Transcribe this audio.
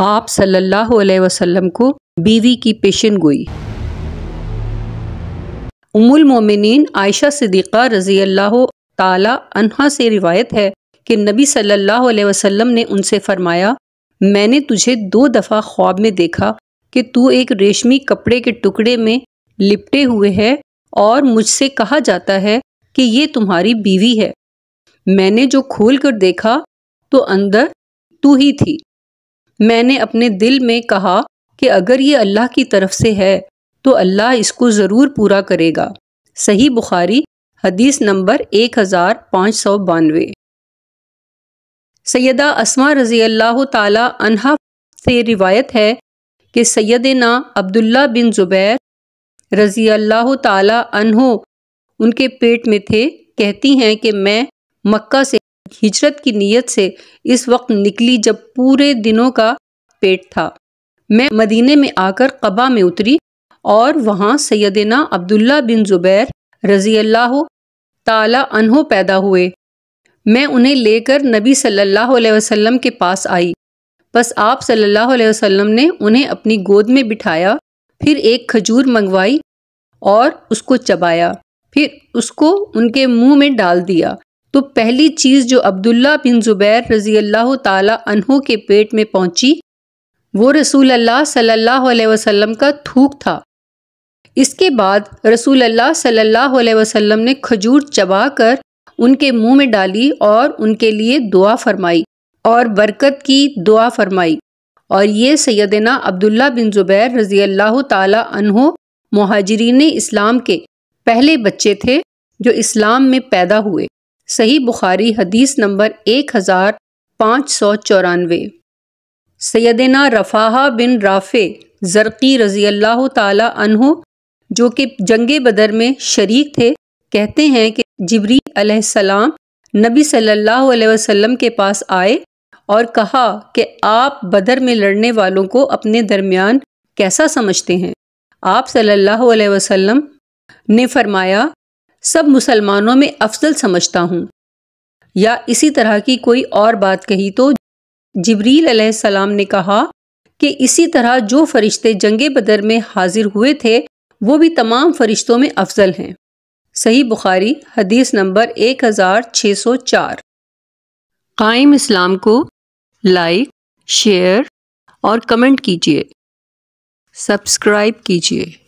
आप सल्लल्लाहु अलैहि वसल्लम को बीवी की पेशन गोई उमुल मोमिनीन आयशा सिद्दीक़ा रज़ी अल्लाह ताला अनहा से रिवायत है कि नबी सल्लल्लाहु अलैहि वसल्लम ने उनसे फरमाया मैंने तुझे दो दफ़ा ख्वाब में देखा कि तू एक रेशमी कपड़े के टुकड़े में लिपटे हुए है और मुझसे कहा जाता है कि ये तुम्हारी बीवी है मैंने जो खोल कर देखा तो अंदर तू ही थी मैंने अपने दिल में कहा कि अगर ये अल्लाह की तरफ से है तो अल्लाह इसको ज़रूर पूरा करेगा सही बुखारी हदीस नंबर एक हज़ार पाँच सौ बानवे सैदा असमा रज़ी अल्लाह तहा से रिवायत है कि सैद ना अब्दुल्ला बिन ज़ुबैर रज़ी अल्लाह तहो उनके पेट में थे कहती हैं कि मैं मक्का से हिजरत की नीयत से इस वक्त निकली जब पूरे दिनों का पेट था मैं मदीने में आकर कबा में उतरी और वहाँ सैदना अब्दुल्ला बिन ज़ुबैर रज़ी अल्लाह ताला अनहो पैदा हुए मैं उन्हें लेकर नबी सल्लल्लाहु अलैहि वसल्लम के पास आई बस आप सल्लल्लाहु अलैहि वसल्लम ने उन्हें अपनी गोद में बिठाया फिर एक खजूर मंगवाई और उसको चबाया फिर उसको उनके मुंह में डाल दिया तो पहली चीज़ जो अब्दुल्ला बिन ज़ुबैर रज़ी अल्लाह तहों के पेट में पहुंची वो रसूल अल्लाह सल्लल्लाहु अलैहि वसल्लम का थूक था इसके बाद रसूल अल्लाह सल्लल्लाहु अलैहि वसल्लम ने खजूर चबाकर उनके मुंह में डाली और उनके लिए दुआ फरमाई और बरकत की दुआ फरमाई और ये सैदना अब्दुल्ला बिन ज़ुबैर रज़ी अल्लाह तहो महाजरीन इस्लाम के पहले बच्चे थे जो इस्लाम में पैदा हुए सही बुखारी हदीस नंबर एक हज़ार पाँच सौ चौरानवे सैदना रफ़ाहा बिन राफ़े ज़रक़ी रज़ी अल्लाह तहु जो कि जंग बदर में शरीक थे कहते हैं कि जबरी अलैहिस्सलाम नबी सल्लल्लाहु अलैहि वसल्लम के पास आए और कहा कि आप बदर में लड़ने वालों को अपने दरमियान कैसा समझते हैं आप सल्लल्लाहु अलैहि वसल्लम ने फरमाया सब मुसलमानों में अफजल समझता हूँ या इसी तरह की कोई और बात कही तो जबरील अलैहिस्सलाम ने कहा कि इसी तरह जो फरिश्ते जंग बदर में हाजिर हुए थे वो भी तमाम फरिश्तों में अफजल हैं सही बुखारी हदीस नंबर 1604 कायम इस्लाम को लाइक शेयर और कमेंट कीजिए सब्सक्राइब कीजिए